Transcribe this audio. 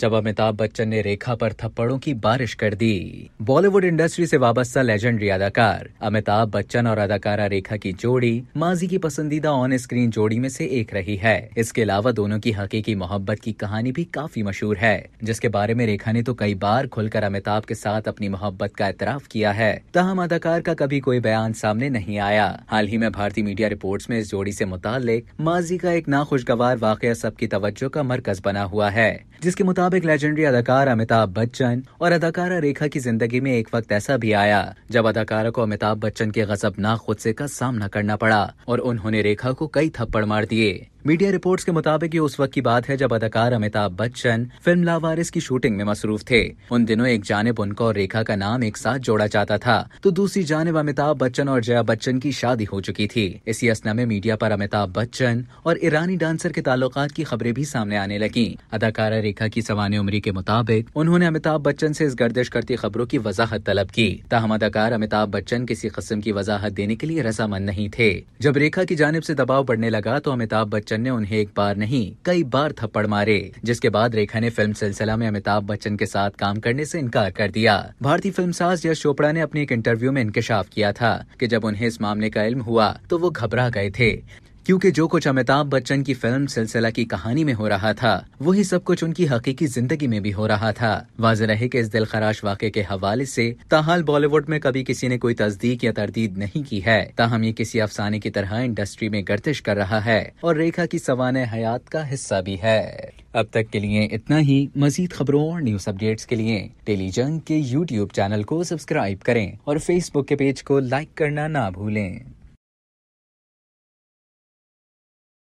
जब अमिताभ बच्चन ने रेखा पर थप्पड़ों की बारिश कर दी बॉलीवुड इंडस्ट्री से वाबस्ता लेजेंडरी अदाकार अमिताभ बच्चन और अदाकारा रेखा की जोड़ी माजी की पसंदीदा ऑन स्क्रीन जोड़ी में से एक रही है इसके अलावा दोनों की हकीकी मोहब्बत की कहानी भी काफी मशहूर है जिसके बारे में रेखा ने तो कई बार खुलकर अमिताभ के साथ अपनी मोहब्बत का एतराफ किया है तहम अदाकार का कभी कोई बयान सामने नहीं आया हाल ही में भारतीय मीडिया रिपोर्ट में इस जोड़ी ऐसी मुतालिक माजी का एक नाखुशगवार वाक़ सबकी तवज्जो का मरकज बना हुआ है जिसके मुताबिक साबिक लेजेंडरी अदाकार अमिताभ बच्चन और अदाकारा रेखा की जिंदगी में एक वक्त ऐसा भी आया जब अदाकारा को अमिताभ बच्चन के गजबनाक खुदसे का सामना करना पड़ा और उन्होंने रेखा को कई थप्पड़ मार दिए मीडिया रिपोर्ट्स के मुताबिक ये उस वक्त की बात है जब अदाकार अमिताभ बच्चन फिल्म लावारिस की शूटिंग में मसरूफ थे उन दिनों एक जानब उनका और रेखा का नाम एक साथ जोड़ा जाता था तो दूसरी जानब अमिताभ बच्चन और जया बच्चन की शादी हो चुकी थी इसी असना में मीडिया पर अमिताभ बच्चन और ईरानी डांसर के ताल्लुक की खबरें भी सामने आने लगी अदाकारा रेखा की सवान उम्री के मुताबिक उन्होंने अमिताभ बच्चन से इस गर्दिश करती खबरों की वजाहत तलब की तहम अदाकार अमिताभ बच्चन किसी कस्म की वजाहत देने के लिए रजामंद नहीं थे जब रेखा की जानब ऐसी दबाव बढ़ने लगा तो अमिताभ बच्चन बच्चन ने उन्हें एक बार नहीं कई बार थप्पड़ मारे जिसके बाद रेखा ने फिल्म सिलसिला में अमिताभ बच्चन के साथ काम करने से इनकार कर दिया भारतीय फिल्म साज यश चोपड़ा ने अपने एक इंटरव्यू में इंकशाफ किया था कि जब उन्हें इस मामले का इल्म हुआ तो वो घबरा गए थे क्योंकि जो कुछ अमिताभ बच्चन की फिल्म सिलसिला की कहानी में हो रहा था वही सब कुछ उनकी हकीकी जिंदगी में भी हो रहा था वाज रहे कि इस दिलखराश वाक़े के हवाले से ताहाल बॉलीवुड में कभी किसी ने कोई तस्दीक या तरदीद नहीं की है ताहम ये किसी अफसाने की तरह इंडस्ट्री में गर्दिश कर रहा है और रेखा की सवान हयात का हिस्सा भी है अब तक के लिए इतना ही मजीद खबरों और न्यूज अपडेट्स के लिए टेलीजंग के यूट्यूब चैनल को सब्सक्राइब करें और फेसबुक के पेज को लाइक करना ना भूलें